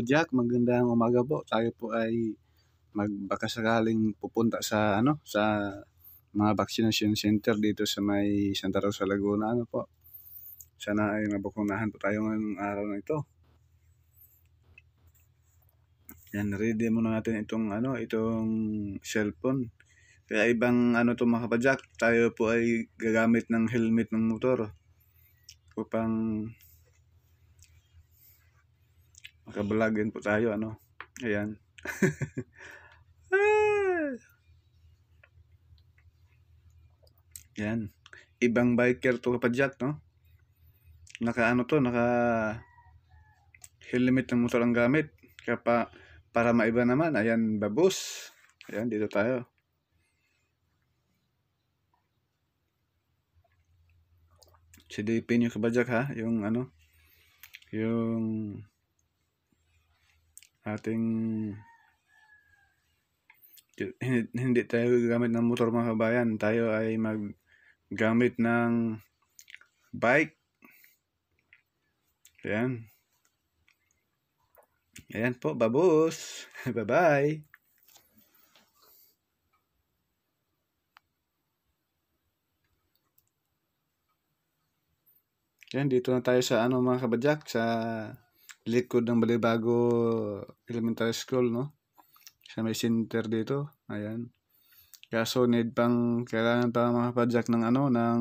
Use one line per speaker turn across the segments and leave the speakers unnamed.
Bro Jack, magandang umaga po. Tayo po ay magbakasakaling pupunta sa ano sa mga vaccination center dito sa may Santa Rosa Laguna ano po. Sana ay mabakunahan po tayo ngayong araw na ito. Yan, ready muna natin itong ano, itong cellphone. Kaya ibang ano to mga kabajak, tayo po ay gagamit ng helmet ng motor upang Makabalagin po tayo, ano. Ayan. Yan. Ibang biker to kapadyak, no? Naka ano to, naka helmet ng motor ang gamit. Kapa, para maiba naman, ayan babos. Ayan, dito tayo. Silipin yung kapadyak ha, yung ano, yung ating hindi, hindi tayo gagamit ng motor mga kabayan tayo ay mag gamit ng bike ayan ayan po babos bye bye Yan, dito na tayo sa ano mga kabadyak, sa likod ng Balibago Elementary School, no? Sa may center dito. Ayan. Kaso need pang, kailangan pa mga project ng ano, ng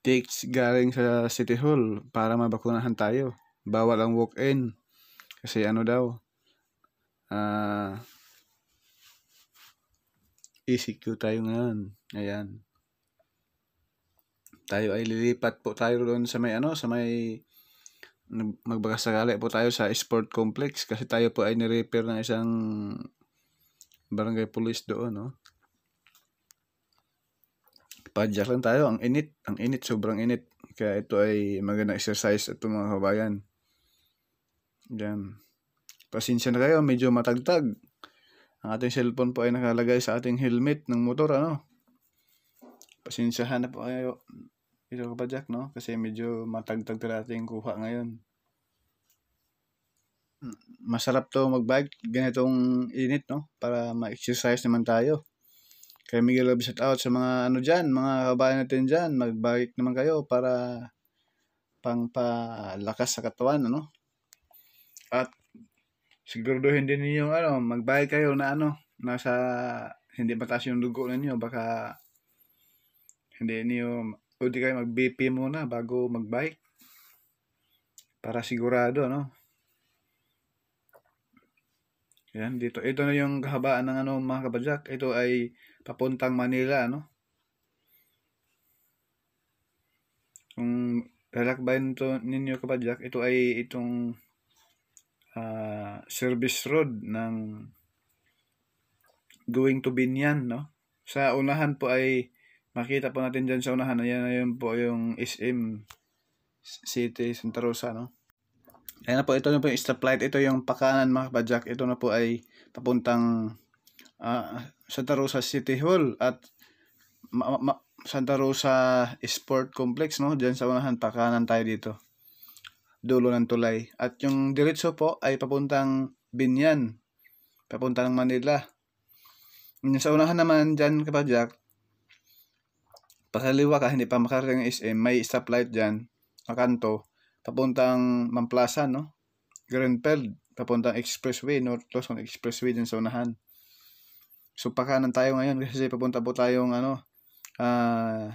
takes galing sa City Hall para mabakunahan tayo. Bawal ang walk-in. Kasi ano daw, uh, ah, ECQ tayo ngayon. Ayan. Tayo ay lilipat po tayo doon sa may ano, sa may magbakasagali po tayo sa sport complex kasi tayo po ay nirepair ng isang barangay police doon, no? Padyak lang tayo. Ang init. Ang init. Sobrang init. Kaya ito ay magandang exercise ito mga kabayan. Yan. Pasensya na kayo. Medyo matagtag. Ang ating cellphone po ay nakalagay sa ating helmet ng motor, ano? Pasensyahan na po kayo. Ito ka pa Jack, no? Kasi medyo matagtag talaga yung kuha ngayon. Masarap to mag-bike. Ganitong init, no? Para ma-exercise naman tayo. Kaya Miguel love shout out sa mga ano dyan, mga kabayan natin dyan. Mag-bike naman kayo para pangpalakas sa katawan, ano? At siguraduhin din ninyo, ano, mag-bike kayo na ano, nasa hindi mataas yung dugo ninyo. Baka hindi niyo o di kayo mag-BP muna bago mag-bike para sigurado no yan dito ito na yung kahabaan ng ano mga kabadyak ito ay papuntang Manila no kung lalakbayan to ninyo kabadyak ito ay itong uh, service road ng going to Binyan no sa unahan po ay Makita po natin dyan sa unahan. Ayan na yun po yung SM City, Santa Rosa, no? Ayan na po, ito na po yung stoplight. Ito yung pakanan mga kabadyak. Ito na po ay papuntang uh, Santa Rosa City Hall at ma- ma- Santa Rosa Sport Complex, no? Diyan sa unahan, pakanan tayo dito. Dulo ng tulay. At yung diretso po ay papuntang Binyan. Papunta ng Manila. sa unahan naman dyan, kabadyak, Pasaliwa ka, hindi pa makarating ng eh, may stoplight dyan, akanto, papuntang Mamplaza, no? Greenfield, papuntang Expressway, North Luzon Expressway din sa unahan. So, pakanan tayo ngayon kasi papunta po tayong, ano, uh,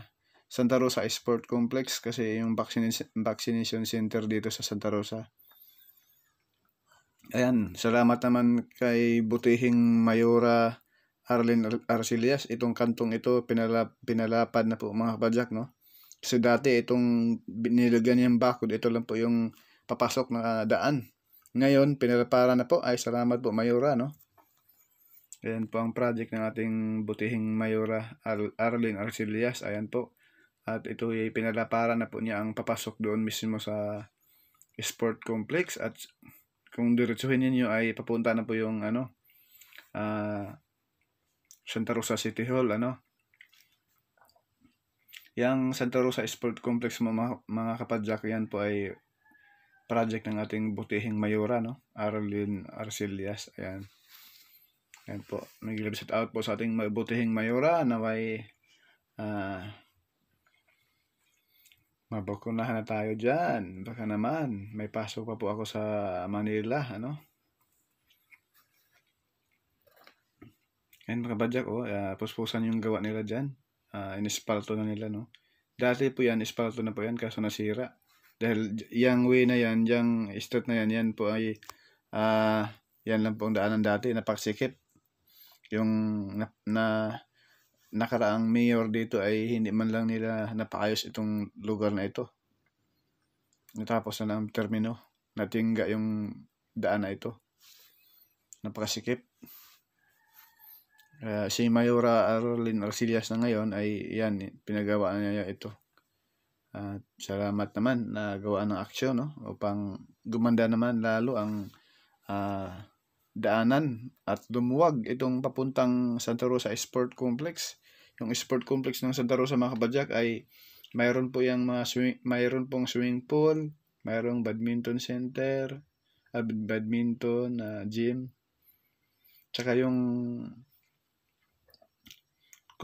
Santa Rosa Sport Complex kasi yung vaccination, vaccination center dito sa Santa Rosa. Ayan, salamat naman kay Butihing Mayora Arlene Arcillas, itong kantong ito pinala, pinalapad na po mga kabadyak, no? Kasi dati itong nilagyan niyang bakod, ito lang po yung papasok na daan. Ngayon, pinarapara na po. Ay, salamat po, Mayura, no? Ayan po ang project ng ating butihing Mayura Ar Arlene Arcelias. Ayan po. At ito ay pinalapara na po niya ang papasok doon mismo sa sport complex. At kung diretsuhin ninyo ay papunta na po yung ano, ah, uh, Santa Rosa City Hall, ano? Yang Santa Rosa Sport Complex mga, mga kapadyak yan po ay project ng ating butihing mayora, no? Arlene Arcelias, ayan. Ayan po, nag set out po sa ating butihing mayora na may uh, mabakunahan na tayo dyan. Baka naman, may pasok pa po ako sa Manila, ano? Yan mga bajak, oh, uh, puspusan yung gawa nila dyan. Uh, inispalto na nila, no? Dati po yan, ispalto na po yan, kaso nasira. Dahil yung way na yan, yung street na yan, yan po ay, uh, yan lang po ang daanan dati, napaksikip. Yung na, na nakaraang mayor dito ay hindi man lang nila napakayos itong lugar na ito. Natapos na lang termino. Natingga yung daan na ito. Napakasikip. Uh, si Mayora Arlin Arcillas na ngayon ay yan, pinagawa niya ito. At uh, salamat naman na gawa ng aksyon no? upang gumanda naman lalo ang uh, daanan at dumuwag itong papuntang Santa Rosa Sport Complex. Yung Sport Complex ng Santa Rosa mga kabadyak ay mayroon po yung mga swing, mayroon pong swimming pool, mayroong badminton center, uh, badminton uh, gym. Tsaka yung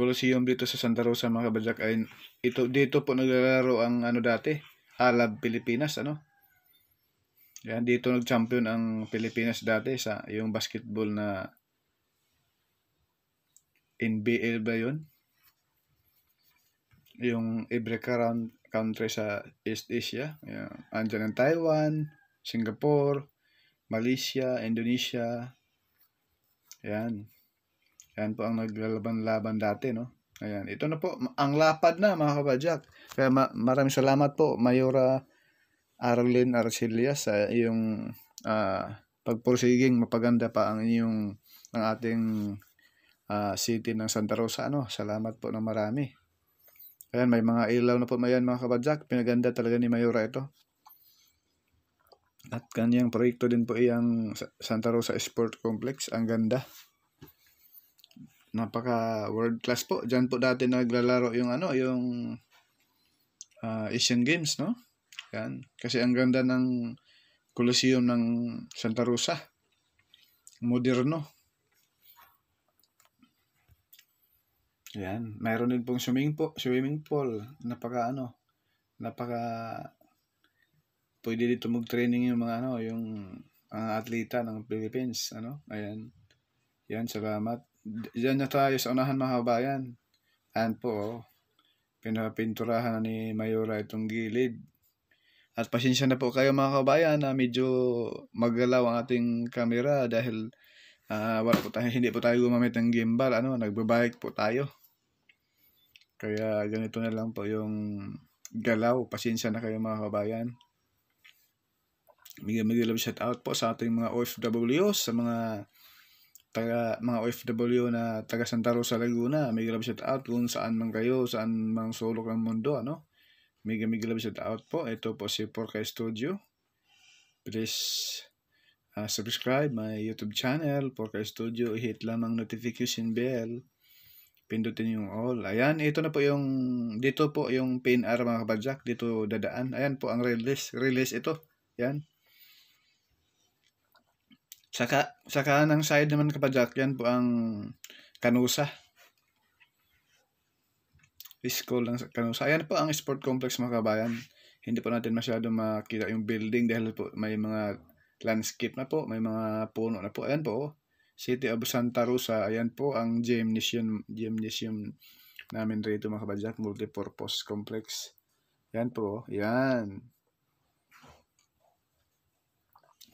Coliseum dito sa Santa Rosa mga kabadyak ay ito dito po naglalaro ang ano dati Alab Pilipinas ano yan dito nag-champion ang Pilipinas dati sa yung basketball na NBL ba yun yung every current country sa East Asia yan. andyan ang Taiwan Singapore Malaysia Indonesia yan yan po ang naglalaban-laban dati, no? Ayan, ito na po, ang lapad na mga kabadyak. Kaya ma- maraming salamat po, Mayora Arlene Arcelia, sa iyong uh, ah, pagpursiging mapaganda pa ang inyong ng ating uh, city ng Santa Rosa. Ano? Salamat po ng marami. Ayan, may mga ilaw na po mayan mga kabadyak. Pinaganda talaga ni Mayora ito. At kanyang proyekto din po iyang Santa Rosa Sport Complex. Ang ganda napaka world class po. Diyan po dati naglalaro yung ano, yung uh, Asian Games, no? Yan. Kasi ang ganda ng Coliseum ng Santa Rosa. Moderno. Yan. Mayroon din pong swimming, po, swimming pool. Napaka ano, napaka pwede dito mag-training yung mga ano, yung mga atleta ng Philippines, ano? Ayan. Yan, salamat. Diyan na tayo sa unahan mahaba yan. Ayan po, oh. pinapinturahan ni Mayora itong gilid. At pasensya na po kayo mga kabayan na medyo magalaw ang ating camera dahil uh, wala po tayo, hindi po tayo gumamit ng gimbal. Ano, nagbabike po tayo. Kaya ganito na lang po yung galaw. Pasensya na kayo mga kabayan. Mga mga love shout out po sa ating mga OFW, sa mga taga mga OFW na taga Santa Rosa Laguna, may grabe shout out kung saan man kayo, saan man sulok ng mundo, ano? May may grabe shout out po. Ito po si Porca Studio. Please uh, subscribe my YouTube channel, Porca Studio. Hit lang lamang notification bell. Pindutin yung all. Ayan, ito na po yung, dito po yung PNR mga kabadyak. Dito dadaan. Ayan po ang release. Release ito. Ayan. Saka, sa ng side naman kapadyak, yan po ang Kanusa. Iskol ng Kanusa. Ayan po ang sport complex mga kabayan. Hindi po natin masyado makita yung building dahil po may mga landscape na po, may mga puno na po. Ayan po, oh. City of Santa Rosa. Ayan po ang gymnasium, gymnasium namin rito mga kapadyak, multi-purpose complex. Ayan po, oh. ayan.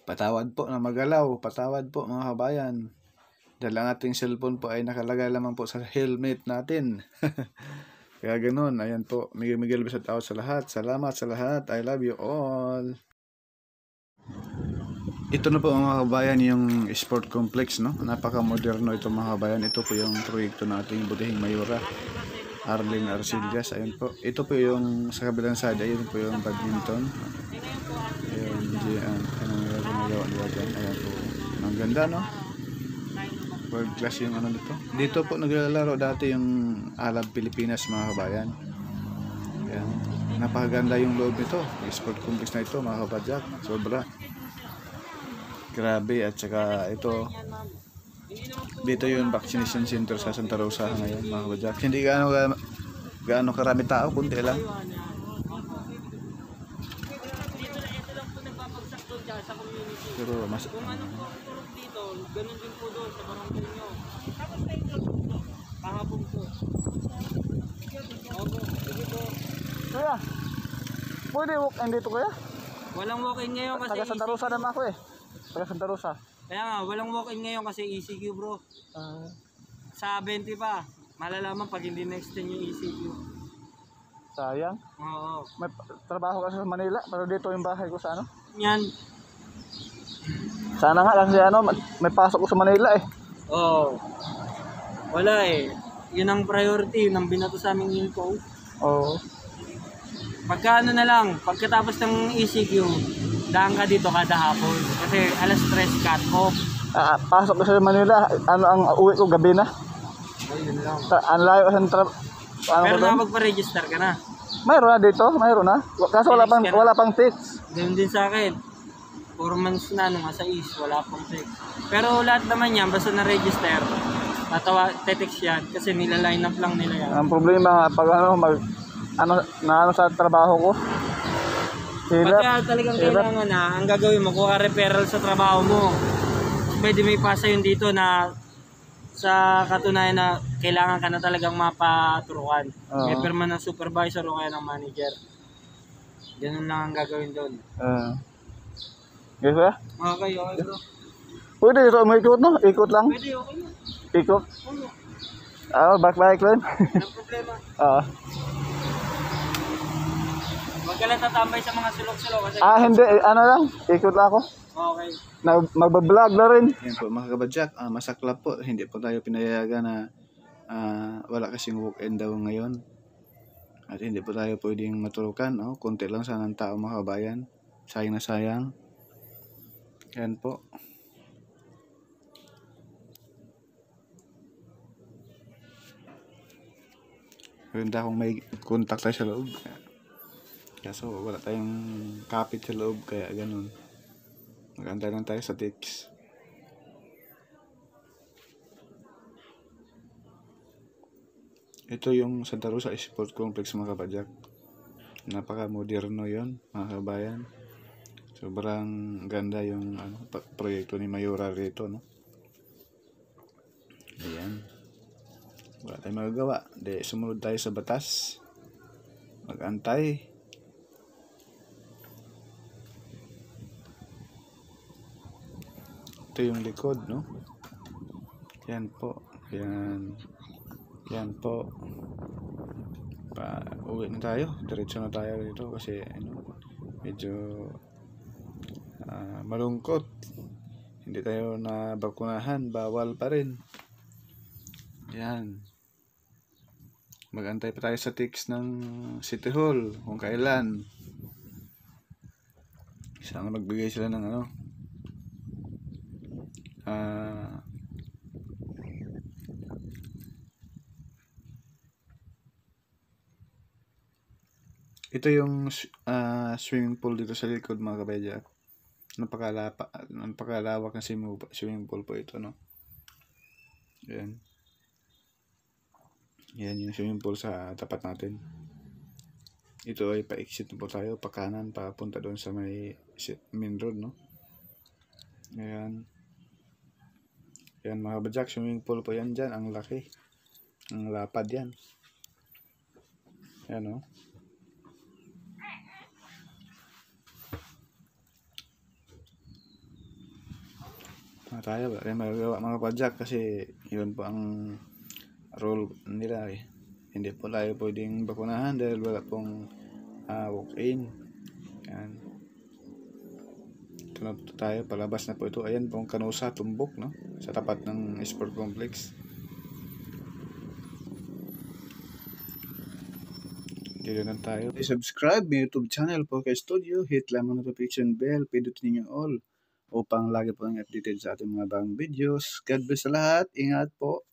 Patawad po na magalaw. Patawad po mga kabayan. Dala nating cellphone po ay nakalagay lamang po sa helmet natin. Kaya ganun. Ayan po. Miguel Miguel shout out sa lahat. Salamat sa lahat. I love you all. Ito na po mga kabayan yung sport complex no. Napaka-moderno ito mga kabayan. Ito po yung proyekto nating ating butihing mayora. Arlene Arcillas. Ayun po. Ito po yung sa kabilang side. Ayun po yung badminton. Ayun. Diyan. Ayun. Liwagan. Ayan po. Ang ganda, no? World class yung ano dito. Dito po naglalaro dati yung Alab Pilipinas, mga kabayan. Ayan. Napakaganda yung loob nito. Sport complex na ito, mga kabadyak. Sobra. Grabe. At saka ito, dito yung vaccination center sa Santa Rosa ngayon, mga kabadyak. Hindi gaano, gaano karami tao, kundi lang.
sa community. Pero mas... Kung ano po ang dito, ganun din po doon sa barangay nyo. Tapos na yung po? Kahapon po. Opo, sige po.
Kaya, pwede walk-in dito kaya?
Walang walk-in ngayon kasi... Taga Santa Rosa e
naman ako eh. Taga Santa
Kaya nga, walang walk-in ngayon kasi ECQ bro. Uh, sa 20 pa, malalaman pag hindi next extend yung ECQ.
Sayang? Oo. May trabaho kasi sa Manila, pero dito yung bahay ko sa ano? Yan, sana nga kasi ano, may pasok ko sa Manila eh. Oo. Oh,
wala eh. Yun ang priority, yun ang binato sa aming info. Oo. Oh. Pagka ano na lang, pagkatapos ng ECQ, daan ka dito kada
hapon. Kasi alas 3 cut off. Ah, pasok ko sa Manila, ano ang uwi ko gabi na. Ayun lang. Tra- ang layo sa trap. Ano Pero
nakapagpa-register ka na.
Mayroon na dito, mayroon na. Kaso wala pang wala pang tips.
Ganun din sa akin. 4 months na nung nasa is, wala pong text. Pero lahat naman yan, basta na-register, tatawa, text yan kasi nilaline up lang nila yan.
Ang problema nga, pag ano, mag, ano, naano sa trabaho ko, hirap. Pagka talagang hirap. kailangan
na, ah, ang gagawin mo, kuha referral sa trabaho mo, pwede may pasa yun dito na sa katunayan na kailangan ka na talagang mapaturuan. Uh-huh. May permanent supervisor o kaya ng manager. Ganun lang ang gagawin doon.
Uh-huh. Okay ba?
Okay, okay bro.
Pwede ito mo ikot no? Ikot lang? Pwede, okay na. Ikot? Oo. Ah, backbike rin? Walang problema. Oo. Ah.
Huwag ka lang tatambay sa mga sulok-sulok. Ah, hindi. Ano
lang? Ikot lang ako. Okay. Na, magbablog na rin. Yan po mga kabadyak, ah, masaklap po. Hindi po tayo pinayagan na ah, wala kasing weekend daw ngayon. At hindi po tayo pwedeng maturukan. Oh. Kunti lang sana ang tao mga kabayan. Sayang na sayang. Yan po. Maganda kung may contact tayo sa loob. Kaso wala tayong kapit sa loob kaya ganun. Maganda lang tayo sa text. Ito yung Santa Rosa Sport Complex mga kabadyak. Napaka-moderno yon mga kabayan. Sobrang ganda yung ano, proyekto ni Mayura rito, no? Ayan. Wala tayong magagawa. De, sumunod tayo sa batas. Magantay. Ito yung likod, no? Yan po. Yan. Yan po. Pa, uwi na tayo. Diretso na tayo dito kasi, ano, medyo malungkot. Hindi tayo na bakunahan, bawal pa rin. Yan. Magantay pa tayo sa tics ng City Hall kung kailan. Sana magbigay sila ng ano. Ah, uh, Ito yung uh, swimming pool dito sa likod mga kabedya napakalapa, napakalawak ng swimming pool po ito, no? Ayan. yan yung swimming pool sa tapat natin. Ito ay pa-exit po tayo, pa kanan, papunta doon sa may main road, no? Ayan. yan mga bajak, swimming pool po yan dyan. Ang laki. Ang lapad yan. yan no? na tayo wala tayong magagawa mga pajak kasi yun po ang role nila eh hindi po tayo pwedeng bakunahan dahil wala pong uh, walk-in yan ito na po tayo palabas na po ito ayan pong kanusa tumbok no sa tapat ng sport complex Dito na tayo. subscribe my YouTube channel, Poker Studio. Hit lamang notification bell. Pindutin niyo all upang lagi po ang updated sa ating mga bagong videos. God bless sa lahat. Ingat po.